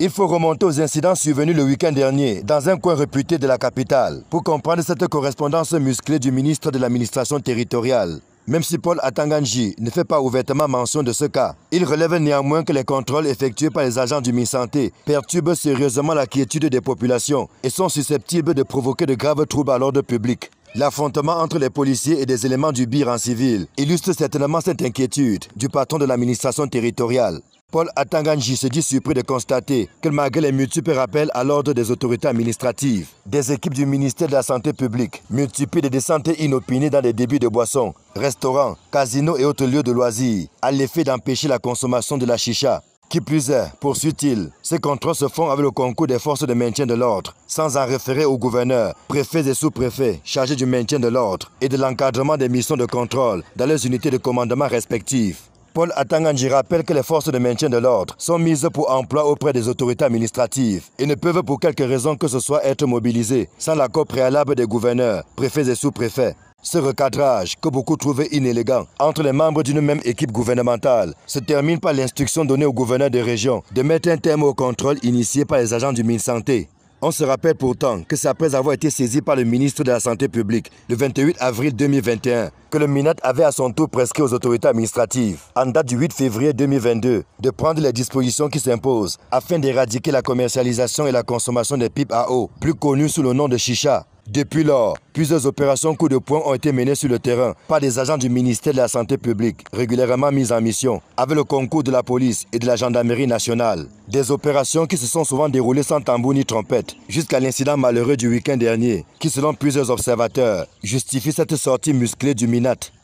Il faut remonter aux incidents survenus le week-end dernier dans un coin réputé de la capitale pour comprendre cette correspondance musclée du ministre de l'administration territoriale. Même si Paul Atanganji ne fait pas ouvertement mention de ce cas, il relève néanmoins que les contrôles effectués par les agents du MinSanté perturbent sérieusement la quiétude des populations et sont susceptibles de provoquer de graves troubles à l'ordre public. L'affrontement entre les policiers et des éléments du BIR en civil illustre certainement cette inquiétude du patron de l'administration territoriale. Paul Atanganji se dit surpris de constater que malgré les multiples rappels à l'ordre des autorités administratives, des équipes du ministère de la Santé publique multiplient des descentes inopinées dans les débits de boissons, restaurants, casinos et autres lieux de loisirs, à l'effet d'empêcher la consommation de la chicha. Qui plus est, poursuit-il, ces contrôles se font avec le concours des forces de maintien de l'ordre, sans en référer aux gouverneurs, préfets et sous-préfets chargés du maintien de l'ordre et de l'encadrement des missions de contrôle dans leurs unités de commandement respectives. Paul Atanganji rappelle que les forces de maintien de l'ordre sont mises pour emploi auprès des autorités administratives et ne peuvent pour quelque raison que ce soit être mobilisées sans l'accord préalable des gouverneurs, préfets et sous-préfets. Ce recadrage, que beaucoup trouvaient inélégant, entre les membres d'une même équipe gouvernementale, se termine par l'instruction donnée au gouverneur de région de mettre un terme au contrôle initié par les agents du Mine Santé on se rappelle pourtant que c'est après avoir été saisi par le ministre de la Santé publique le 28 avril 2021 que le MINAT avait à son tour prescrit aux autorités administratives, en date du 8 février 2022, de prendre les dispositions qui s'imposent afin d'éradiquer la commercialisation et la consommation des pipes à eau, plus connues sous le nom de chicha, depuis lors, plusieurs opérations coup de poing ont été menées sur le terrain par des agents du ministère de la Santé publique, régulièrement mis en mission, avec le concours de la police et de la gendarmerie nationale. Des opérations qui se sont souvent déroulées sans tambour ni trompette, jusqu'à l'incident malheureux du week-end dernier, qui selon plusieurs observateurs justifie cette sortie musclée du Minat